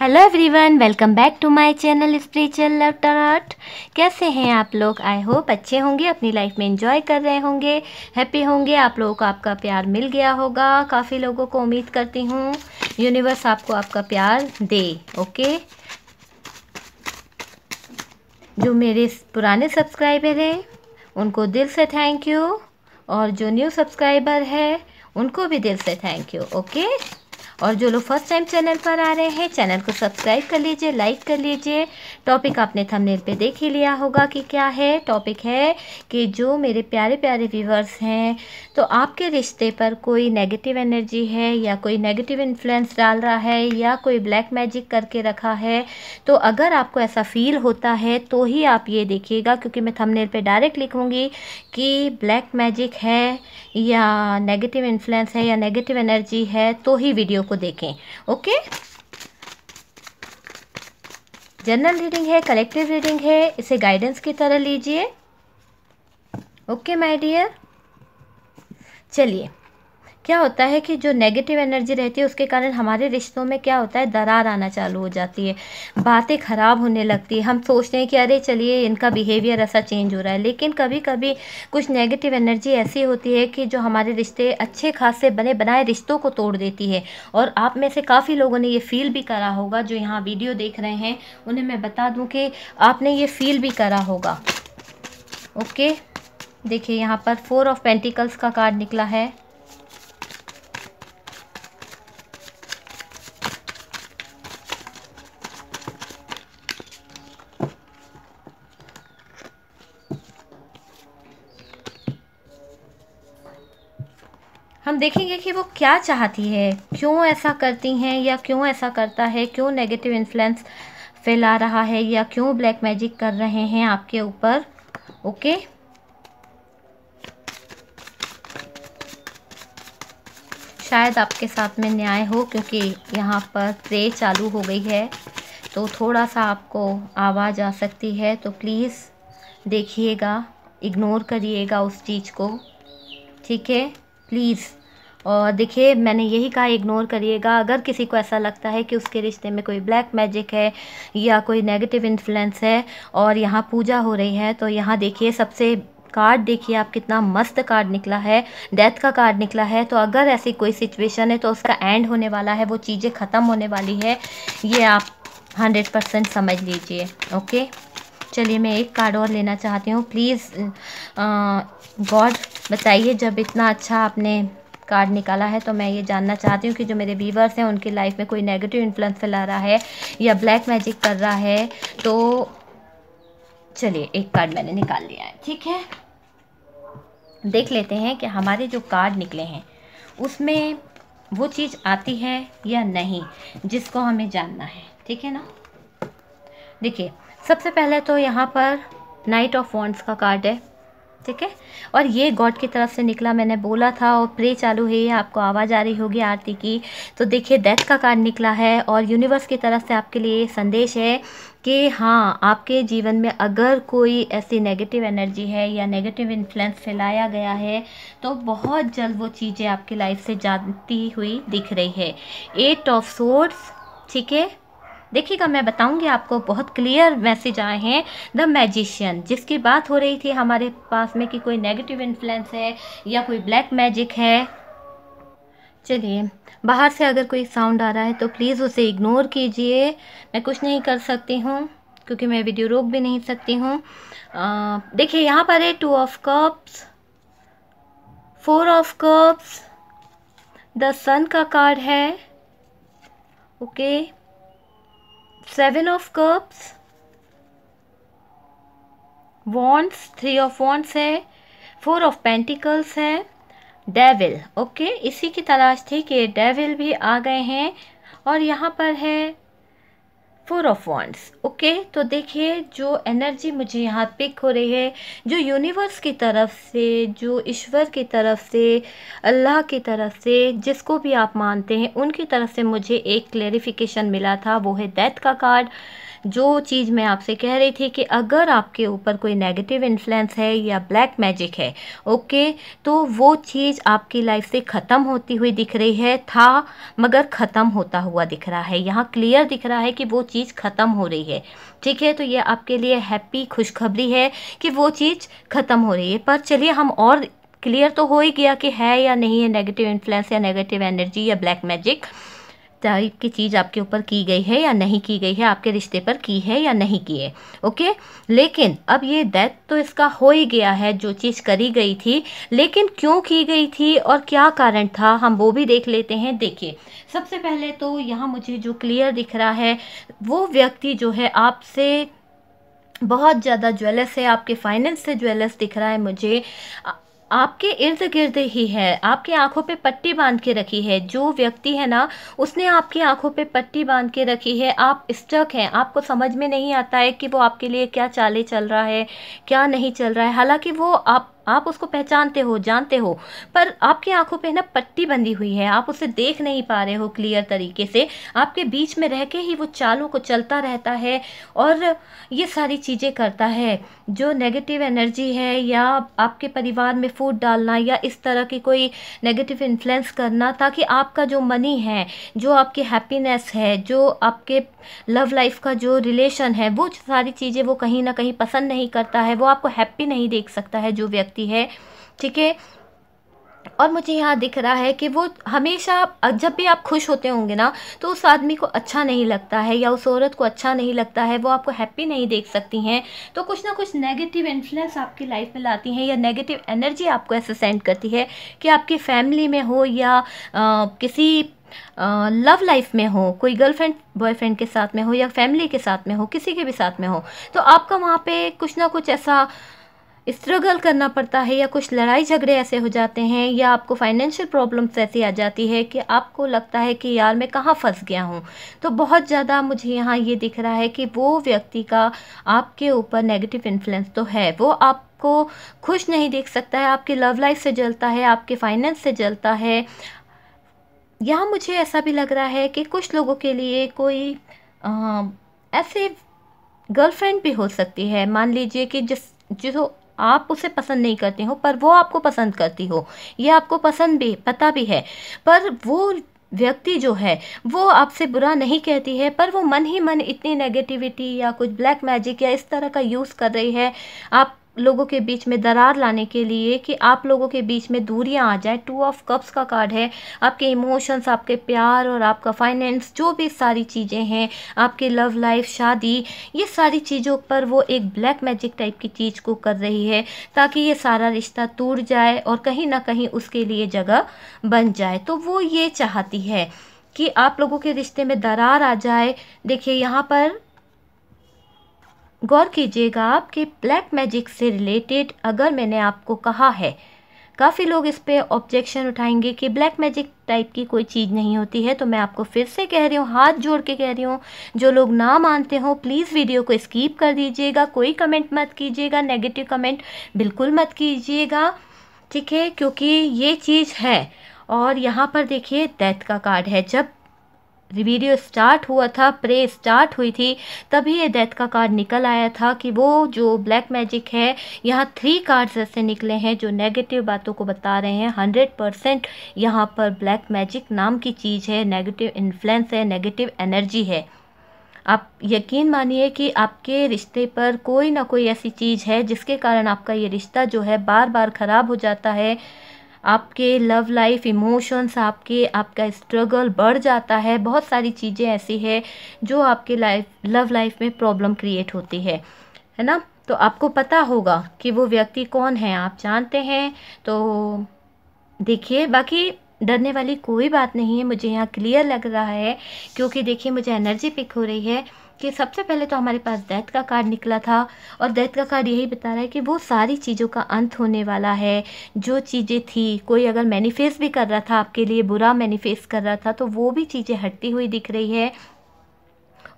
Hello everyone welcome back to my channel spiritual love टॉट कैसे हैं आप लोग आई होप अच्छे होंगे अपनी लाइफ में एंजॉय कर रहे होंगे हैप्पी होंगे आप लोगों को आपका प्यार मिल गया होगा काफ़ी लोगों को उम्मीद करती हूँ यूनिवर्स आपको आपका प्यार दे ओके जो मेरे पुराने सब्सक्राइबर हैं उनको दिल से थैंक यू और जो न्यू सब्सक्राइबर है उनको भी दिल से थैंक यू ओके और जो लोग फर्स्ट टाइम चैनल पर आ रहे हैं चैनल को सब्सक्राइब कर लीजिए लाइक कर लीजिए टॉपिक आपने थंबनेल पे देख ही लिया होगा कि क्या है टॉपिक है कि जो मेरे प्यारे प्यारे व्यूवर्स हैं तो आपके रिश्ते पर कोई नेगेटिव एनर्जी है या कोई नेगेटिव इन्फ्लुएंस डाल रहा है या कोई ब्लैक मैजिक करके रखा है तो अगर आपको ऐसा फील होता है तो ही आप ये देखिएगा क्योंकि मैं थंबनेल पे डायरेक्ट लिखूँगी कि ब्लैक मैजिक है या नेगेटिव इन्फ्लुएंस है या नेगेटिव एनर्जी है तो ही वीडियो को को देखें ओके जनरल रीडिंग है कलेक्टिव रीडिंग है इसे गाइडेंस की तरह लीजिए ओके माय डियर चलिए क्या होता है कि जो नेगेटिव एनर्जी रहती है उसके कारण हमारे रिश्तों में क्या होता है दरार आना चालू हो जाती है बातें ख़राब होने लगती है हम सोचते हैं कि अरे चलिए इनका बिहेवियर ऐसा चेंज हो रहा है लेकिन कभी कभी कुछ नेगेटिव एनर्जी ऐसी होती है कि जो हमारे रिश्ते अच्छे खासे बने बनाए रिश्तों को तोड़ देती है और आप में से काफ़ी लोगों ने ये फील भी करा होगा जो यहाँ वीडियो देख रहे हैं उन्हें मैं बता दूँ कि आपने ये फील भी करा होगा ओके देखिए यहाँ पर फोर ऑफ पेंटिकल्स का कार्ड निकला है हम देखेंगे कि वो क्या चाहती है क्यों ऐसा करती हैं या क्यों ऐसा करता है क्यों नेगेटिव इन्फ्लुएंस फैला रहा है या क्यों ब्लैक मैजिक कर रहे हैं आपके ऊपर ओके शायद आपके साथ में न्याय हो क्योंकि यहाँ पर प्रे चालू हो गई है तो थोड़ा सा आपको आवाज़ आ सकती है तो प्लीज़ देखिएगा इग्नोर करिएगा उस चीज़ को ठीक है प्लीज़ और देखिए मैंने यही कहा इग्नोर करिएगा अगर किसी को ऐसा लगता है कि उसके रिश्ते में कोई ब्लैक मैजिक है या कोई नेगेटिव इन्फ्लुएंस है और यहाँ पूजा हो रही है तो यहाँ देखिए सबसे कार्ड देखिए आप कितना मस्त कार्ड निकला है डेथ का कार्ड निकला है तो अगर ऐसी कोई सिचुएशन है तो उसका एंड होने वाला है वो चीज़ें ख़त्म होने वाली है ये आप हंड्रेड परसेंट समझ लीजिए ओके चलिए मैं एक कार्ड और लेना चाहती हूँ प्लीज़ गॉड बताइए जब इतना अच्छा आपने कार्ड निकाला है तो मैं ये जानना चाहती हूँ कि जो मेरे वीवर्स हैं उनकी लाइफ में कोई नेगेटिव इन्फ्लुएंस फैला रहा है या ब्लैक मैजिक कर रहा है तो चलिए एक कार्ड मैंने निकाल लिया है ठीक है देख लेते हैं कि हमारे जो कार्ड निकले हैं उसमें वो चीज़ आती है या नहीं जिसको हमें जानना है ठीक है ना देखिए सबसे पहले तो यहाँ पर नाइट ऑफ वॉन्ट्स का कार्ड है ठीक है और ये गॉड की तरफ से निकला मैंने बोला था और प्रे चालू है आपको आवाज़ आ रही होगी आरती की तो देखिए डेथ का कार्ड निकला है और यूनिवर्स की तरफ से आपके लिए संदेश है कि हाँ आपके जीवन में अगर कोई ऐसी नेगेटिव एनर्जी है या नेगेटिव इन्फ्लुएंस फैलाया गया है तो बहुत जल्द वो चीज़ें आपकी लाइफ से जाती हुई दिख रही है एट ऑफ सोर्स ठीक है देखिएगा मैं बताऊंगी आपको बहुत क्लियर मैसेज आए हैं द मैजिशियन जिसकी बात हो रही थी हमारे पास में कि कोई नेगेटिव इन्फ्लुएंस है या कोई ब्लैक मैजिक है चलिए बाहर से अगर कोई साउंड आ रहा है तो प्लीज़ उसे इग्नोर कीजिए मैं कुछ नहीं कर सकती हूँ क्योंकि मैं वीडियो रोक भी नहीं सकती हूँ देखिए यहाँ पर है two of cups four of cups the sun का कार्ड है okay okay. Seven of cups wands three of wands है फोर ऑफ पेंटिकल्स है डेविल ओके इसी की तलाश थी कि डेविल भी आ गए हैं और यहाँ पर है फोर ऑफ वॉन्ट्स ओके तो देखिए जो एनर्जी मुझे यहाँ पिक हो रही है जो यूनिवर्स की तरफ से जो ईश्वर की तरफ से अल्लाह की तरफ से जिसको भी आप मानते हैं उनकी तरफ से मुझे एक क्लेरिफिकेशन मिला था वो है डेथ का कार्ड जो चीज़ मैं आपसे कह रही थी कि अगर आपके ऊपर कोई नेगेटिव इन्फ्लुएंस है या ब्लैक मैजिक है ओके तो वो चीज़ आपकी लाइफ से ख़त्म होती हुई दिख रही है था मगर ख़त्म होता हुआ दिख रहा है यहाँ क्लियर दिख रहा है कि वो चीज़ ख़त्म हो रही है ठीक है तो ये आपके लिए हैप्पी खुशखबरी है कि वो चीज़ ख़त्म हो रही है पर चलिए हम और क्लियर तो हो ही गया कि है या नहीं है नेगेटिव इन्फ्लुएंस या नेगेटिव एनर्जी या ब्लैक मैजिक टाइप की चीज़ आपके ऊपर की गई है या नहीं की गई है आपके रिश्ते पर की है या नहीं की है ओके लेकिन अब ये डेथ तो इसका हो ही गया है जो चीज़ करी गई थी लेकिन क्यों की गई थी और क्या कारण था हम वो भी देख लेते हैं देखिए सबसे पहले तो यहाँ मुझे जो क्लियर दिख रहा है वो व्यक्ति जो है आपसे बहुत ज़्यादा ज्वेलर्स है आपके फाइनेंस से ज्वेलर्स दिख रहा है मुझे आपके इर्द गिर्द ही है आपकी आंखों पे पट्टी बांध के रखी है जो व्यक्ति है ना उसने आपकी आंखों पे पट्टी बांध के रखी है आप स्टक हैं आपको समझ में नहीं आता है कि वो आपके लिए क्या चाले चल रहा है क्या नहीं चल रहा है हालांकि वो आप आप उसको पहचानते हो जानते हो पर आपकी आंखों पे ना पट्टी बंधी हुई है आप उसे देख नहीं पा रहे हो क्लियर तरीके से आपके बीच में रह के ही वो चालों को चलता रहता है और ये सारी चीज़ें करता है जो नेगेटिव एनर्जी है या आपके परिवार में फूट डालना या इस तरह की कोई नेगेटिव इन्फ्लुएंस करना ताकि आपका जो मनी है जो आपकी हैप्पीनेस है जो आपके लव लाइफ का जो रिलेशन है वो सारी चीज़ें वो कहीं ना कहीं पसंद नहीं करता है वो आपको हैप्पी नहीं देख सकता है जो व्यक्ति करती है ठीक है और मुझे यहाँ दिख रहा है कि वो हमेशा जब भी आप खुश होते होंगे ना तो उस आदमी को अच्छा नहीं लगता है या उस औरत को अच्छा नहीं लगता है वो आपको हैप्पी नहीं देख सकती हैं तो कुछ ना कुछ नेगेटिव इन्फ्लुएंस आपकी लाइफ में लाती हैं या नेगेटिव एनर्जी आपको ऐसे सेंड करती है कि आपकी फैमिली में हो या आ, किसी लव uh, लाइफ में हो कोई गर्लफ्रेंड बॉयफ्रेंड के साथ में हो या फैमिली के साथ में हो किसी के भी साथ में हो तो आपका वहाँ पे कुछ ना कुछ ऐसा स्ट्रगल करना पड़ता है या कुछ लड़ाई झगड़े ऐसे हो जाते हैं या आपको फाइनेंशियल प्रॉब्लम्स ऐसी आ जाती है कि आपको लगता है कि यार मैं कहाँ फंस गया हूँ तो बहुत ज़्यादा मुझे यहाँ ये दिख रहा है कि वो व्यक्ति का आपके ऊपर नेगेटिव इन्फ्लुएंस तो है वो आप आपको खुश नहीं देख सकता है आपकी लव लाइफ से जलता है आपके फाइनेंस से जलता है यहाँ मुझे ऐसा भी लग रहा है कि कुछ लोगों के लिए कोई आ, ऐसे गर्लफ्रेंड भी हो सकती है मान लीजिए कि जिस जो आप उसे पसंद नहीं करते हो पर वो आपको पसंद करती हो ये आपको पसंद भी पता भी है पर वो व्यक्ति जो है वो आपसे बुरा नहीं कहती है पर वो मन ही मन इतनी नेगेटिविटी या कुछ ब्लैक मैजिक या इस तरह का यूज़ कर रही है आप लोगों के बीच में दरार लाने के लिए कि आप लोगों के बीच में दूरियां आ जाए टू ऑफ कप्स का कार्ड है आपके इमोशंस आपके प्यार और आपका फाइनेंस जो भी सारी चीज़ें हैं आपके लव लाइफ शादी ये सारी चीज़ों पर वो एक ब्लैक मैजिक टाइप की चीज़ को कर रही है ताकि ये सारा रिश्ता टूट जाए और कहीं ना कहीं उसके लिए जगह बन जाए तो वो ये चाहती है कि आप लोगों के रिश्ते में दरार आ जाए देखिए यहाँ पर गौर कीजिएगा आपके ब्लैक मैजिक से रिलेटेड अगर मैंने आपको कहा है काफ़ी लोग इस पर ऑब्जेक्शन उठाएंगे कि ब्लैक मैजिक टाइप की कोई चीज़ नहीं होती है तो मैं आपको फिर से कह रही हूँ हाथ जोड़ के कह रही हूँ जो लोग ना मानते हो प्लीज़ वीडियो को स्कीप कर दीजिएगा कोई कमेंट मत कीजिएगा नेगेटिव कमेंट बिल्कुल मत कीजिएगा ठीक है क्योंकि ये चीज़ है और यहाँ पर देखिए डेथ का कार्ड है जब वीडियो स्टार्ट हुआ था प्रे स्टार्ट हुई थी तभी ये डेथ का कार्ड निकल आया था कि वो जो ब्लैक मैजिक है यहाँ थ्री कार्ड्स ऐसे निकले हैं जो नेगेटिव बातों को बता रहे हैं हंड्रेड परसेंट यहाँ पर ब्लैक मैजिक नाम की चीज़ है नेगेटिव इन्फ्लुएंस है नेगेटिव एनर्जी है आप यकीन मानिए कि आपके रिश्ते पर कोई ना कोई ऐसी चीज़ है जिसके कारण आपका ये रिश्ता जो है बार बार ख़राब हो जाता है आपके लव लाइफ इमोशंस आपके आपका स्ट्रगल बढ़ जाता है बहुत सारी चीज़ें ऐसी है जो आपके लाइफ लव लाइफ में प्रॉब्लम क्रिएट होती है है ना तो आपको पता होगा कि वो व्यक्ति कौन है आप जानते हैं तो देखिए बाकी डरने वाली कोई बात नहीं है मुझे यहाँ क्लियर लग रहा है क्योंकि देखिए मुझे एनर्जी पिक हो रही है कि सबसे पहले तो हमारे पास डेथ का कार्ड निकला था और डेथ का कार्ड यही बता रहा है कि वो सारी चीज़ों का अंत होने वाला है जो चीज़ें थी कोई अगर मैनिफेस्ट भी कर रहा था आपके लिए बुरा मैनिफेस्ट कर रहा था तो वो भी चीज़ें हटती हुई दिख रही है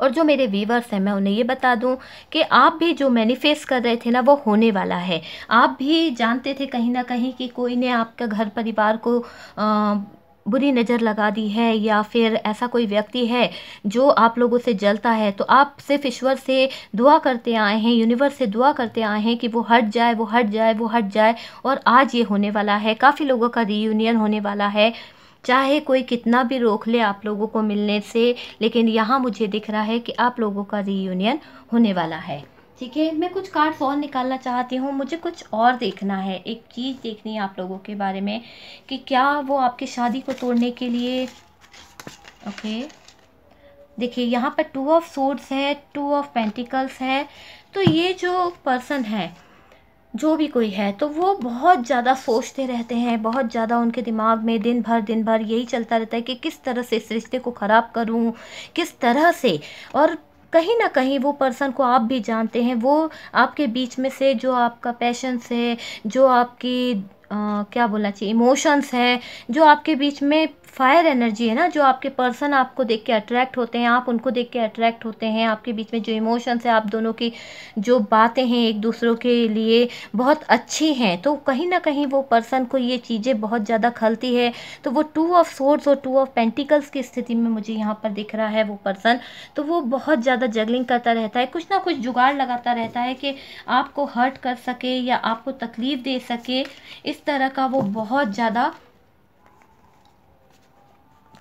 और जो मेरे व्यूवर्स हैं मैं उन्हें ये बता दूं कि आप भी जो मैनिफेस्ट कर रहे थे ना वो होने वाला है आप भी जानते थे कहीं ना कहीं कि कोई ने आपका घर परिवार को आ, बुरी नज़र लगा दी है या फिर ऐसा कोई व्यक्ति है जो आप लोगों से जलता है तो आप सिर्फ ईश्वर से दुआ करते आए हैं यूनिवर्स से दुआ करते आए हैं कि वो हट जाए वो हट जाए वो हट जाए और आज ये होने वाला है काफ़ी लोगों का रीयूनियन होने वाला है चाहे कोई कितना भी रोक ले आप लोगों को मिलने से लेकिन यहाँ मुझे दिख रहा है कि आप लोगों का रीयूनियन होने वाला है ठीक है मैं कुछ कार्ड्स और निकालना चाहती हूँ मुझे कुछ और देखना है एक चीज़ देखनी है आप लोगों के बारे में कि क्या वो आपकी शादी को तोड़ने के लिए ओके देखिए यहाँ पर टू ऑफ सोर्ड्स है टू ऑफ पेंटिकल्स है तो ये जो पर्सन है जो भी कोई है तो वो बहुत ज़्यादा सोचते रहते हैं बहुत ज़्यादा उनके दिमाग में दिन भर दिन भर यही चलता रहता है कि किस तरह से इस रिश्ते को ख़राब करूं किस तरह से और कहीं ना कहीं वो पर्सन को आप भी जानते हैं वो आपके बीच में से जो आपका पैशंस है जो आपकी आ, क्या बोलना चाहिए इमोशंस है जो आपके बीच में फायर एनर्जी है ना जो आपके पर्सन आपको देख के अट्रैक्ट होते हैं आप उनको देख के अट्रैक्ट होते हैं आपके बीच में जो इमोशंस है आप दोनों की जो बातें हैं एक दूसरों के लिए बहुत अच्छी हैं तो कहीं ना कहीं वो पर्सन को ये चीज़ें बहुत ज़्यादा खलती है तो वो टू ऑफ सोर्स और टू ऑफ पेंटिकल्स की स्थिति में मुझे यहाँ पर दिख रहा है वो पर्सन तो वो बहुत ज़्यादा जगलिंग करता रहता है कुछ ना कुछ जुगाड़ लगाता रहता है कि आपको हर्ट कर सके या आपको तकलीफ़ दे सके इस तरह का वो बहुत ज़्यादा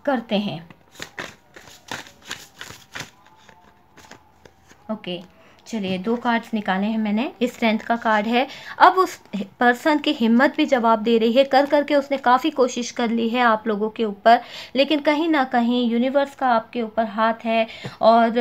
करते हैं ओके चलिए दो कार्ड्स निकाले हैं मैंने स्ट्रेंथ का कार्ड है अब उस पर्सन की हिम्मत भी जवाब दे रही है कर करके उसने काफ़ी कोशिश कर ली है आप लोगों के ऊपर लेकिन कहीं ना कहीं यूनिवर्स का आपके ऊपर हाथ है और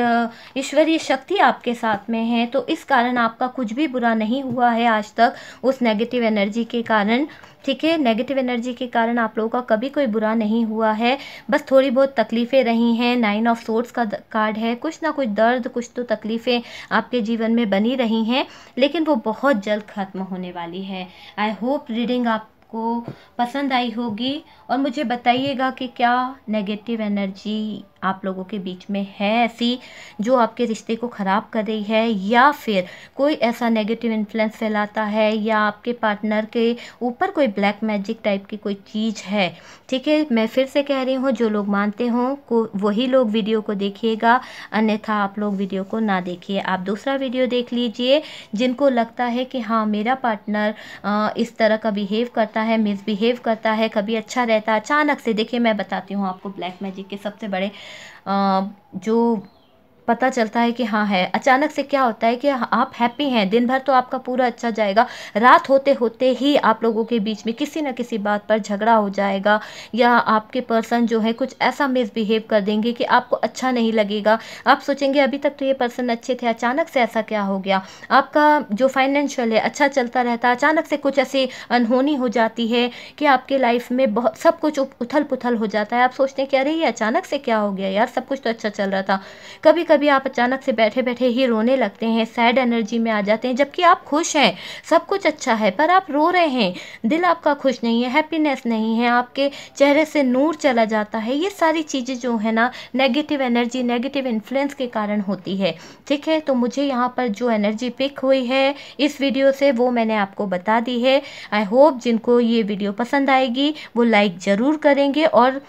ईश्वरीय शक्ति आपके साथ में है तो इस कारण आपका कुछ भी बुरा नहीं हुआ है आज तक उस नेगेटिव एनर्जी के कारण ठीक है नेगेटिव एनर्जी के कारण आप लोगों का कभी कोई बुरा नहीं हुआ है बस थोड़ी बहुत तकलीफ़ें रही हैं नाइन ऑफ सोर्ट्स का कार्ड है कुछ ना कुछ दर्द कुछ तो तकलीफ़ें आपके जीवन में बनी रही हैं लेकिन वो बहुत जल्द ख़त्म होने वाली है आई होप रीडिंग आप आपको पसंद आई होगी और मुझे बताइएगा कि क्या नेगेटिव एनर्जी आप लोगों के बीच में है ऐसी जो आपके रिश्ते को ख़राब कर रही है या फिर कोई ऐसा नेगेटिव इन्फ्लुएंस फैलाता है या आपके पार्टनर के ऊपर कोई ब्लैक मैजिक टाइप की कोई चीज़ है ठीक है मैं फिर से कह रही हूँ जो लोग मानते हों को वही लोग वीडियो को देखिएगा अन्यथा आप लोग वीडियो को ना देखिए आप दूसरा वीडियो देख लीजिए जिनको लगता है कि हाँ मेरा पार्टनर इस तरह का बिहेव करता है मिसबिहेव करता है कभी अच्छा रहता है अचानक से देखिए मैं बताती हूँ आपको ब्लैक मैजिक के सबसे बड़े जो पता चलता है कि हाँ है अचानक से क्या होता है कि आप हैप्पी हैं दिन भर तो आपका पूरा अच्छा जाएगा रात होते होते ही आप लोगों के बीच में किसी न किसी बात पर झगड़ा हो जाएगा या आपके पर्सन जो है कुछ ऐसा मिसबिहेव कर देंगे कि आपको अच्छा नहीं लगेगा आप सोचेंगे अभी तक तो ये पर्सन अच्छे थे अचानक से ऐसा क्या हो गया आपका जो फाइनेंशियल है अच्छा चलता रहता है अचानक से कुछ ऐसी अनहोनी हो जाती है कि आपके लाइफ में बहुत सब कुछ उथल पुथल हो जाता है आप सोचते हैं कि अरे ये अचानक से क्या हो गया यार सब कुछ तो अच्छा चल रहा था कभी कभी आप अचानक से बैठे बैठे ही रोने लगते हैं सैड एनर्जी में आ जाते हैं जबकि आप खुश हैं सब कुछ अच्छा है पर आप रो रहे हैं दिल आपका खुश नहीं है हैप्पीनेस नहीं है आपके चेहरे से नूर चला जाता है ये सारी चीज़ें जो है ना नेगेटिव एनर्जी नेगेटिव इन्फ्लुएंस के कारण होती है ठीक है तो मुझे यहाँ पर जो एनर्जी पिक हुई है इस वीडियो से वो मैंने आपको बता दी है आई होप जिनको ये वीडियो पसंद आएगी वो लाइक ज़रूर करेंगे और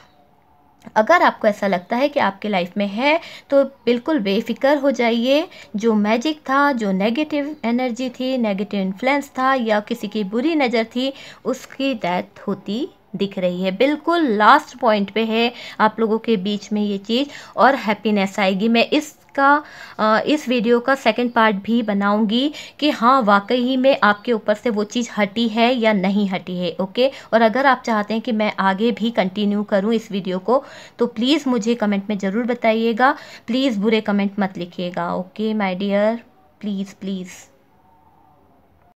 अगर आपको ऐसा लगता है कि आपके लाइफ में है तो बिल्कुल बेफिक्र हो जाइए जो मैजिक था जो नेगेटिव एनर्जी थी नेगेटिव इन्फ्लुएंस था या किसी की बुरी नज़र थी उसकी डेथ होती दिख रही है बिल्कुल लास्ट पॉइंट पे है आप लोगों के बीच में ये चीज़ और हैप्पीनेस आएगी मैं इस का इस वीडियो का सेकंड पार्ट भी बनाऊंगी कि हाँ वाकई ही में आपके ऊपर से वो चीज़ हटी है या नहीं हटी है ओके और अगर आप चाहते हैं कि मैं आगे भी कंटिन्यू करूं इस वीडियो को तो प्लीज़ मुझे कमेंट में ज़रूर बताइएगा प्लीज़ बुरे कमेंट मत लिखिएगा okay my dear please please